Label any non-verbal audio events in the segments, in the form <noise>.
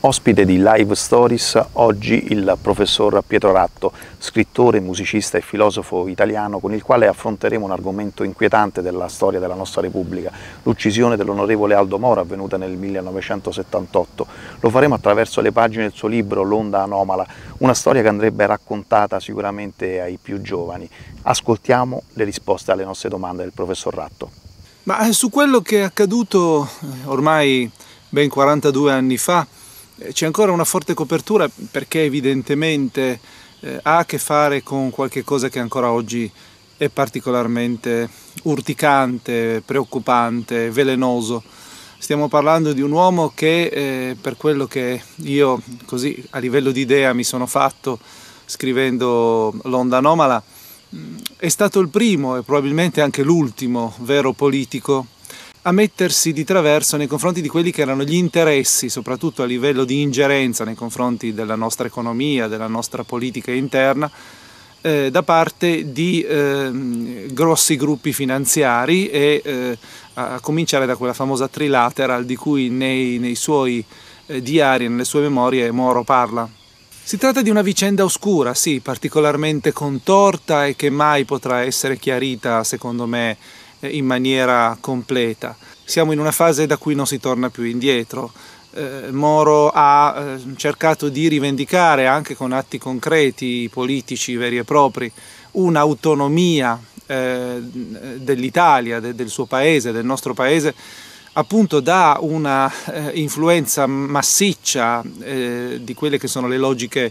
Ospite di Live Stories, oggi il professor Pietro Ratto, scrittore, musicista e filosofo italiano, con il quale affronteremo un argomento inquietante della storia della nostra Repubblica, l'uccisione dell'onorevole Aldo Moro avvenuta nel 1978. Lo faremo attraverso le pagine del suo libro L'onda anomala, una storia che andrebbe raccontata sicuramente ai più giovani. Ascoltiamo le risposte alle nostre domande del professor Ratto. Ma eh, su quello che è accaduto eh, ormai ben 42 anni fa, eh, c'è ancora una forte copertura perché evidentemente eh, ha a che fare con qualche cosa che ancora oggi è particolarmente urticante, preoccupante, velenoso. Stiamo parlando di un uomo che eh, per quello che io così a livello di idea mi sono fatto scrivendo L'onda anomala, mm, è stato il primo e probabilmente anche l'ultimo vero politico a mettersi di traverso nei confronti di quelli che erano gli interessi, soprattutto a livello di ingerenza nei confronti della nostra economia, della nostra politica interna, eh, da parte di eh, grossi gruppi finanziari e eh, a cominciare da quella famosa trilateral di cui nei, nei suoi eh, diari e nelle sue memorie Moro parla. Si tratta di una vicenda oscura, sì, particolarmente contorta e che mai potrà essere chiarita, secondo me, eh, in maniera completa. Siamo in una fase da cui non si torna più indietro. Eh, Moro ha eh, cercato di rivendicare anche con atti concreti politici veri e propri un'autonomia dell'Italia, del suo paese, del nostro paese, appunto da una influenza massiccia di quelle che sono le logiche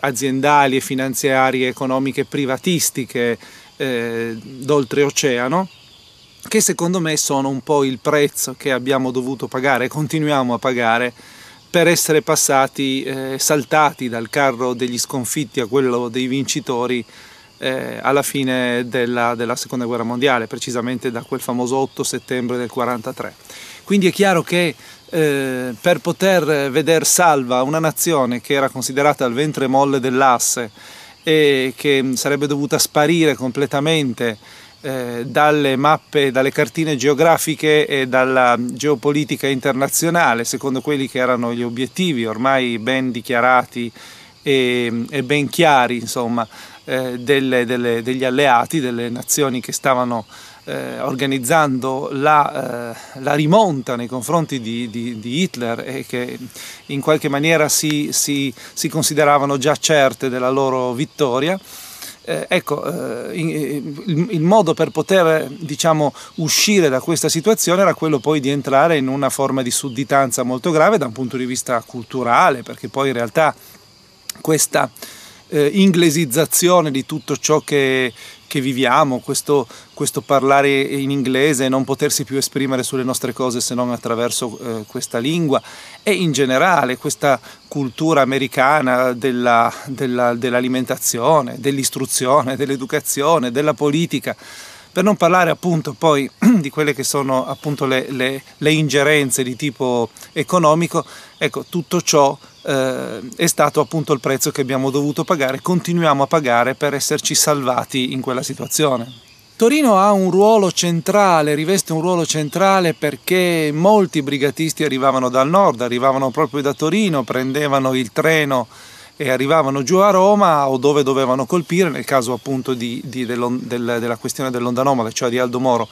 aziendali e finanziarie, economiche, privatistiche eh, d'oltreoceano che secondo me sono un po' il prezzo che abbiamo dovuto pagare e continuiamo a pagare per essere passati, eh, saltati dal carro degli sconfitti a quello dei vincitori eh, alla fine della, della, seconda guerra mondiale, precisamente da quel famoso 8 settembre del 43. Quindi è chiaro che eh, per poter vedere salva una nazione che era considerata al ventre molle dell'asse, e che sarebbe dovuta sparire completamente eh, dalle mappe, dalle cartine geografiche e dalla geopolitica internazionale, secondo quelli che erano gli obiettivi ormai ben dichiarati e, e ben chiari insomma, eh, delle, delle, degli alleati, delle nazioni che stavano eh, organizzando la, eh, la, rimonta nei confronti di, di, di, Hitler e che in qualche maniera si, si, si consideravano già certe della loro vittoria. Eh, ecco, eh, in, eh, il, il, modo per poter diciamo, uscire da questa situazione era quello poi di entrare in una forma di sudditanza molto grave da un punto di vista culturale, perché poi in realtà questa eh, inglesizzazione di tutto ciò che che viviamo, questo, questo, parlare in inglese e non potersi più esprimere sulle nostre cose se non attraverso eh, questa lingua e in generale questa cultura americana della, della, dell'alimentazione, dell'istruzione, dell'educazione, della politica per non parlare appunto poi <clears throat> di quelle che sono appunto le, le, le ingerenze di tipo economico, ecco tutto ciò eh, è stato appunto il prezzo che abbiamo dovuto pagare, continuiamo a pagare per esserci salvati in quella situazione. Torino ha un ruolo centrale, riveste un ruolo centrale perché molti brigatisti arrivavano dal nord, arrivavano proprio da Torino, prendevano il treno e arrivavano giù a Roma o dove dovevano colpire, nel caso appunto di, di, del, del, della questione dell'onda nomade, cioè di Aldo Moro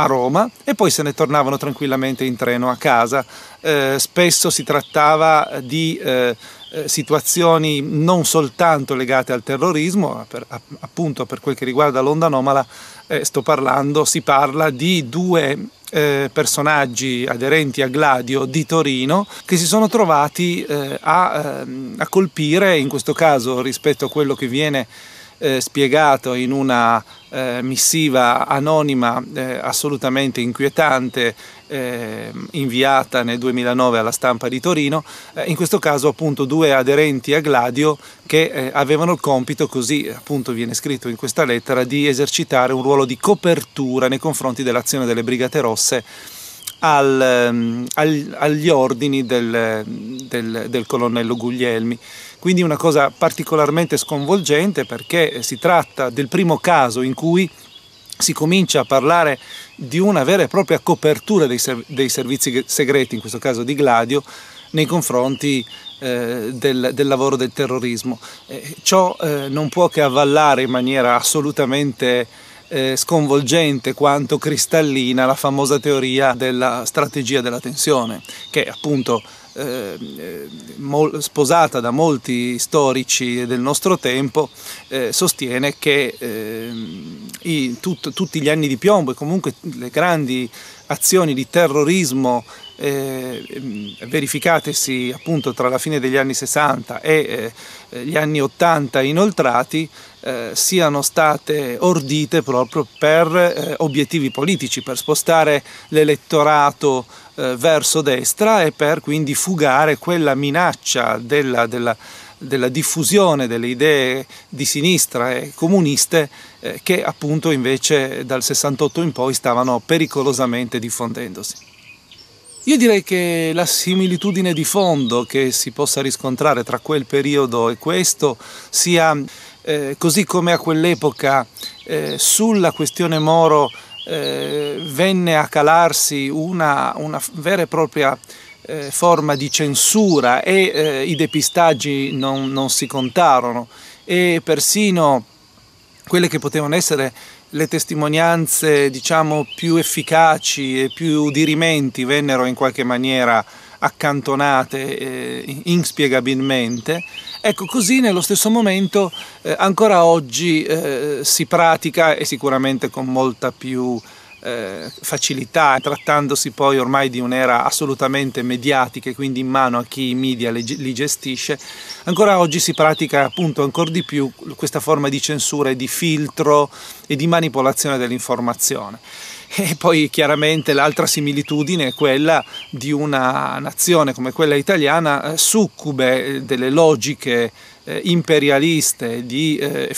a Roma e poi se ne tornavano tranquillamente in treno a casa. Eh, spesso si trattava di eh, eh situazioni non soltanto legate al terrorismo, per, appunto per quel che riguarda l'onda anomala eh, sto parlando, si parla di due eh, personaggi aderenti a Gladio di Torino che si sono trovati eh, a, ehm, a, colpire, in questo caso rispetto a quello che viene eh, spiegato in una eh, missiva anonima eh, assolutamente inquietante eh, inviata nel 2009 alla stampa di Torino, eh, in questo caso appunto due aderenti a Gladio che eh, avevano il compito, così appunto viene scritto in questa lettera, di esercitare un ruolo di copertura nei confronti dell'azione delle Brigate Rosse al, ehm, al, agli ordini del, del, del colonnello Guglielmi. Quindi una cosa particolarmente sconvolgente perché si tratta del primo caso in cui si comincia a parlare di una vera e propria copertura dei, serv- dei servizi segreti, in questo caso di Gladio, nei confronti eh, del, del, lavoro del terrorismo. Eh, ciò eh, non può che avvallare in maniera assolutamente eh, sconvolgente quanto cristallina la famosa teoria della strategia della tensione, che appunto eh, eh, sposata da molti storici del nostro tempo, eh, sostiene che eh, i, tut, tutti gli anni di piombo e comunque le grandi azioni di terrorismo eh, ehm, verificatesi appunto tra la fine degli anni 60 e eh, gli anni 80 inoltrati eh, siano state ordite proprio per eh, obiettivi politici, per spostare l'elettorato eh, verso destra e per quindi fugare quella minaccia della, della della diffusione delle idee di sinistra e comuniste eh, che appunto invece dal 68 in poi stavano pericolosamente diffondendosi. Io direi che la similitudine di fondo che si possa riscontrare tra quel periodo e questo sia, eh, così come a quell'epoca, eh, sulla questione Moro eh, venne a calarsi una, una vera e propria eh, forma di censura e eh, i depistaggi non, non si contarono e persino quelle che potevano essere le testimonianze diciamo, più efficaci e più dirimenti vennero in qualche maniera accantonate eh, inspiegabilmente, ecco così nello stesso momento eh, ancora oggi eh, si pratica e sicuramente con molta più eh, facilità, trattandosi poi ormai di un'era assolutamente mediatica e quindi in mano a chi i media li, li gestisce, ancora oggi si pratica appunto ancora di più questa forma di censura e di filtro e di manipolazione dell'informazione. E poi chiaramente l'altra similitudine è quella di una nazione come quella italiana, eh, succube eh, delle logiche eh, imperialiste, di, eh,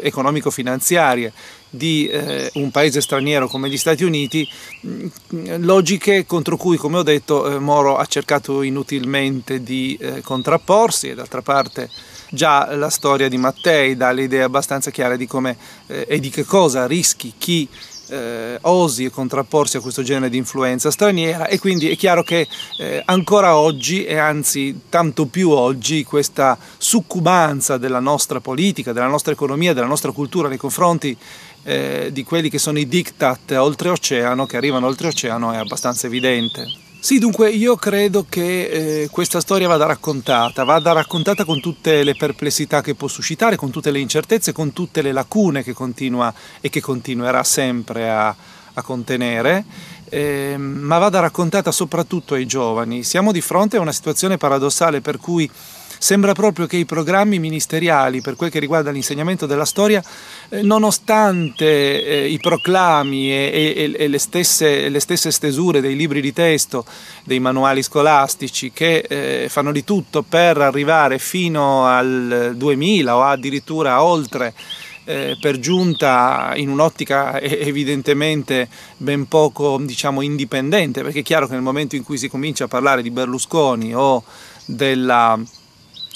economico-finanziarie di eh, un paese straniero come gli Stati Uniti, mm, logiche contro cui, come ho detto, eh, Moro ha cercato inutilmente di eh, contrapporsi e d'altra parte già la storia di Mattei dà le idee abbastanza chiare di come eh, e di che cosa rischi chi eh, osi contrapporsi a questo genere di influenza straniera e quindi è chiaro che eh, ancora oggi e anzi tanto più oggi questa succubanza della nostra politica, della nostra economia, della nostra cultura nei confronti eh, di quelli che sono i diktat oltreoceano, che arrivano oltreoceano, è abbastanza evidente. Sì, dunque io credo che eh, questa storia vada raccontata, vada raccontata con tutte le perplessità che può suscitare, con tutte le incertezze, con tutte le lacune che continua e che continuerà sempre a, a contenere, eh, ma vada raccontata soprattutto ai giovani. Siamo di fronte a una situazione paradossale per cui Sembra proprio che i programmi ministeriali per quel che riguarda l'insegnamento della storia, eh, nonostante eh, i proclami e, e, e le, stesse, le, stesse, stesure dei libri di testo, dei manuali scolastici che eh, fanno di tutto per arrivare fino al 2000 o addirittura oltre eh, per giunta in un'ottica evidentemente ben poco diciamo, indipendente, perché è chiaro che nel momento in cui si comincia a parlare di Berlusconi o della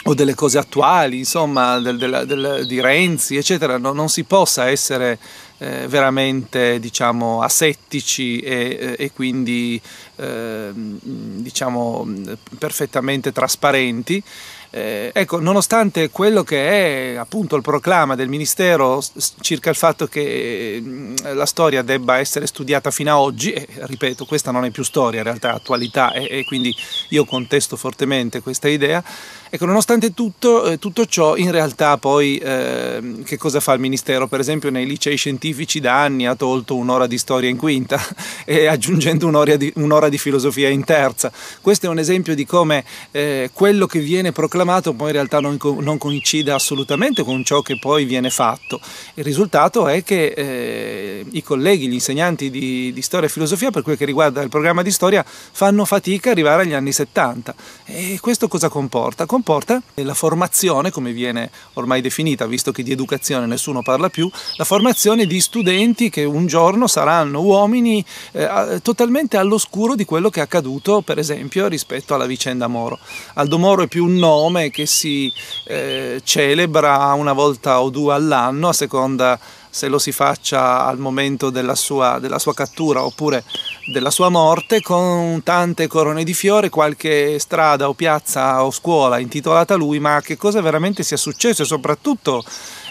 o delle cose attuali, insomma, del, del, del, di Renzi, eccetera, no, non si possa essere eh, veramente, diciamo, asettici e, eh, e quindi, eh, diciamo, mm, perfettamente trasparenti. Eh, ecco, nonostante quello che è appunto il proclama del Ministero circa il fatto che mm, la storia debba essere studiata fino a oggi, eh, ripeto, questa non è più storia, in realtà attualità e, e quindi io contesto fortemente questa idea, ecco, nonostante tutto, eh, tutto ciò in realtà poi ehm, che cosa fa il Ministero? Per esempio nei licei scientifici da anni ha tolto un'ora di storia in quinta <laughs> e aggiungendo un'ora di, un'ora di filosofia in terza. Questo è un esempio di come eh, quello che viene proclamato proclamato poi in realtà non, non, coincida assolutamente con ciò che poi viene fatto. Il risultato è che eh, i colleghi, gli insegnanti di, di, storia e filosofia, per quel che riguarda il programma di storia, fanno fatica a arrivare agli anni 70. E questo cosa comporta? Comporta la formazione, come viene ormai definita, visto che di educazione nessuno parla più, la formazione di studenti che un giorno saranno uomini eh, totalmente all'oscuro di quello che è accaduto, per esempio, rispetto alla vicenda Moro. Aldo Moro è più un no nome che si eh, celebra una volta o due all'anno a seconda se lo si faccia al momento della sua, della sua cattura oppure della sua morte con tante corone di fiore, qualche strada o piazza o scuola intitolata a lui, ma che cosa veramente sia successo e soprattutto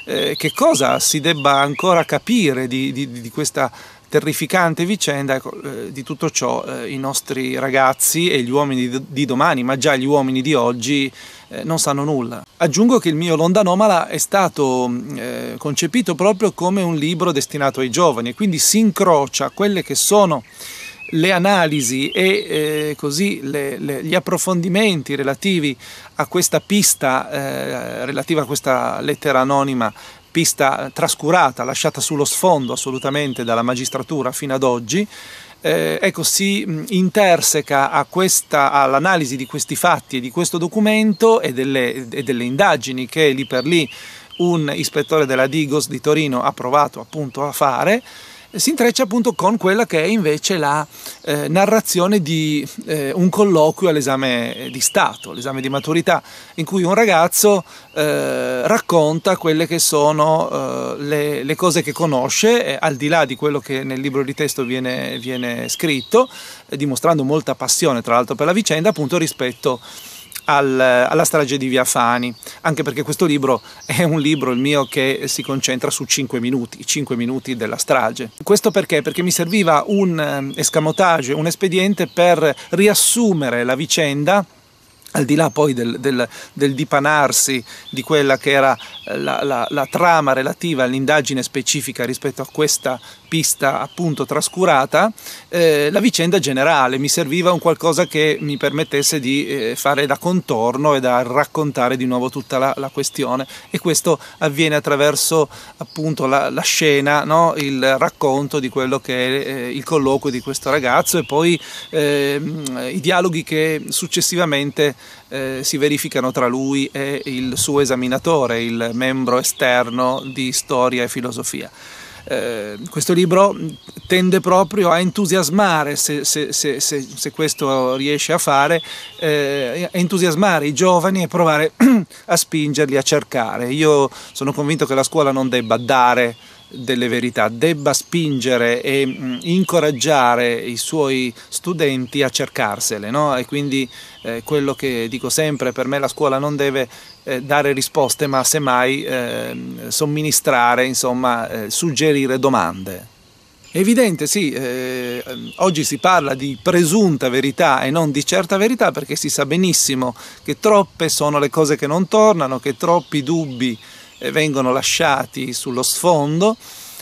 eh, che cosa si debba ancora capire di, di, di questa terrificante vicenda, ecco, eh, di tutto ciò eh, i nostri ragazzi e gli uomini di domani, ma già gli uomini di oggi, eh, non sanno nulla. Aggiungo che il mio L'Onda Anomala è stato mm, concepito proprio come un libro destinato ai giovani e quindi si incrocia quelle che sono le analisi e eh, così le, le, gli approfondimenti relativi a questa pista, eh, relativa a questa lettera anonima pista trascurata, lasciata sullo sfondo assolutamente dalla magistratura fino ad oggi. Eh, ecco, si interseca questa, all'analisi di questi fatti e di questo documento e delle, e delle indagini che lì per lì un ispettore della Digos di Torino ha provato appunto a fare si intreccia appunto con quella che è invece la eh, narrazione di eh, un colloquio all'esame di Stato, l'esame di maturità, in cui un ragazzo eh, racconta quelle che sono eh, le, le, cose che conosce, al di là di quello che nel libro di testo viene, viene scritto, eh, dimostrando molta passione tra l'altro per la vicenda, appunto rispetto a al, alla strage di Via Fani, anche perché questo libro <laughs> è un libro, il mio, che si concentra su 5 minuti, i 5 minuti della strage. Questo perché? Perché mi serviva un eh, escamotage, un espediente per riassumere la vicenda al di là poi del, del, del, dipanarsi di quella che era eh, la, la, la trama relativa all'indagine specifica rispetto a questa pista appunto trascurata, eh, la vicenda generale, mi serviva un qualcosa che mi permettesse di eh, fare da contorno e da raccontare di nuovo tutta la, la questione e questo avviene attraverso appunto la, la scena, no? il racconto di quello che è eh, il colloquio di questo ragazzo e poi ehm, i dialoghi che successivamente eh, si verificano tra lui e il suo esaminatore, il membro esterno di storia e filosofia. Eh, questo libro tende proprio a entusiasmare, se, se, se, se questo riesce a fare, eh, a entusiasmare i giovani e provare <clears throat> a spingerli a cercare. Io sono convinto che la scuola non debba dare delle verità, debba spingere e mh, mm, incoraggiare i suoi studenti a cercarsele. No? E quindi eh, quello che dico sempre, per me la scuola non deve eh, dare risposte, ma semmai eh, somministrare, insomma, eh, suggerire domande. Evidente, sì, eh, oggi si parla di presunta verità e non di certa verità perché si sa benissimo che troppe sono le cose che non tornano, che troppi dubbi eh, vengono lasciati sullo sfondo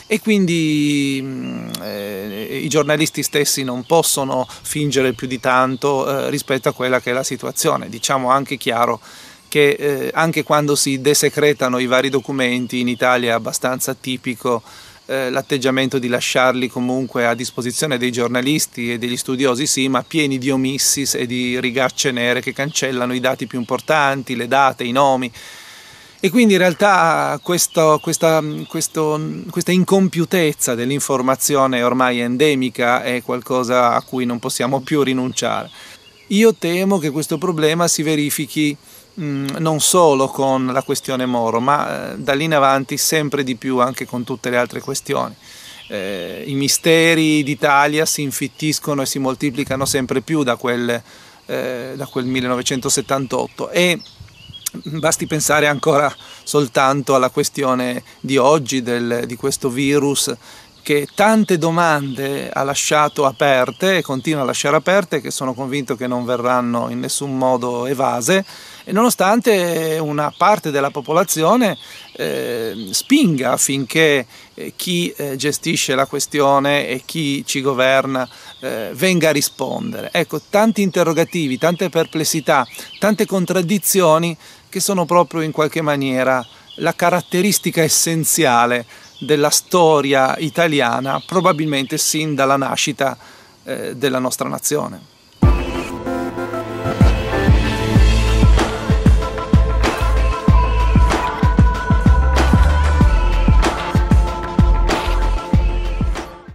e quindi mm, eh, i giornalisti stessi non possono fingere più di tanto eh, rispetto a quella che è la situazione. Diciamo anche chiaro che eh, anche quando si desecretano i vari documenti in Italia è abbastanza tipico eh, l'atteggiamento di lasciarli comunque a disposizione dei giornalisti e degli studiosi, sì, ma pieni di omissis e di rigacce nere che cancellano i dati più importanti, le date, i nomi e quindi in realtà questo, questa, questo, questa, incompiutezza dell'informazione ormai endemica è qualcosa a cui non possiamo più rinunciare. Io temo che questo problema si verifichi mh, non solo con la questione Moro, ma eh, da lì in avanti sempre di più anche con tutte le altre questioni. Eh, I misteri d'Italia si infittiscono e si moltiplicano sempre più da quel, eh, da quel 1978 e Basti pensare ancora soltanto alla questione di oggi, del, di questo virus che tante domande ha lasciato aperte e continua a lasciare aperte che sono convinto che non verranno in nessun modo evase e nonostante una parte della popolazione eh, spinga affinché eh, chi eh, gestisce la questione e chi ci governa eh, venga a rispondere. Ecco, tanti interrogativi, tante perplessità, tante contraddizioni che sono proprio in qualche maniera la caratteristica essenziale della storia italiana, probabilmente sin dalla nascita eh, della nostra nazione.